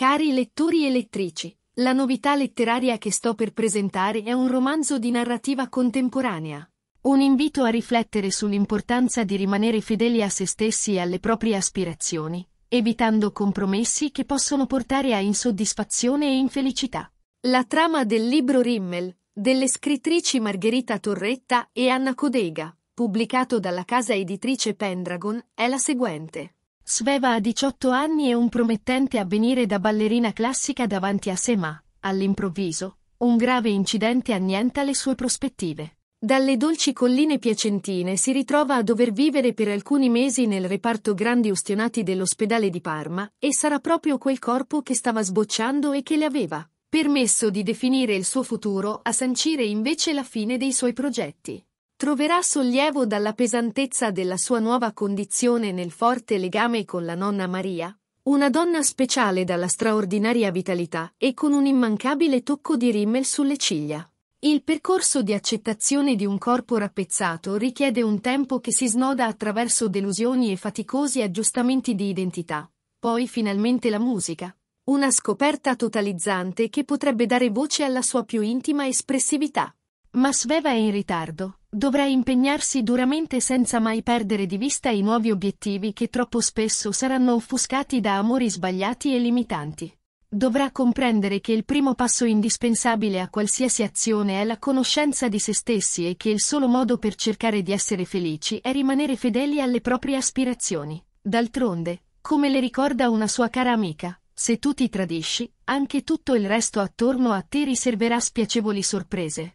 Cari lettori e lettrici, la novità letteraria che sto per presentare è un romanzo di narrativa contemporanea. Un invito a riflettere sull'importanza di rimanere fedeli a se stessi e alle proprie aspirazioni, evitando compromessi che possono portare a insoddisfazione e infelicità. La trama del libro Rimmel, delle scrittrici Margherita Torretta e Anna Codega, pubblicato dalla casa editrice Pendragon, è la seguente. Sveva ha 18 anni e un promettente avvenire da ballerina classica davanti a sé ma, all'improvviso, un grave incidente annienta le sue prospettive. Dalle dolci colline piacentine si ritrova a dover vivere per alcuni mesi nel reparto grandi ustionati dell'ospedale di Parma e sarà proprio quel corpo che stava sbocciando e che le aveva permesso di definire il suo futuro a sancire invece la fine dei suoi progetti troverà sollievo dalla pesantezza della sua nuova condizione nel forte legame con la nonna Maria, una donna speciale dalla straordinaria vitalità e con un immancabile tocco di rimmel sulle ciglia. Il percorso di accettazione di un corpo rappezzato richiede un tempo che si snoda attraverso delusioni e faticosi aggiustamenti di identità. Poi finalmente la musica. Una scoperta totalizzante che potrebbe dare voce alla sua più intima espressività. Ma Sveva è in ritardo dovrà impegnarsi duramente senza mai perdere di vista i nuovi obiettivi che troppo spesso saranno offuscati da amori sbagliati e limitanti. Dovrà comprendere che il primo passo indispensabile a qualsiasi azione è la conoscenza di se stessi e che il solo modo per cercare di essere felici è rimanere fedeli alle proprie aspirazioni. D'altronde, come le ricorda una sua cara amica, se tu ti tradisci, anche tutto il resto attorno a te riserverà spiacevoli sorprese.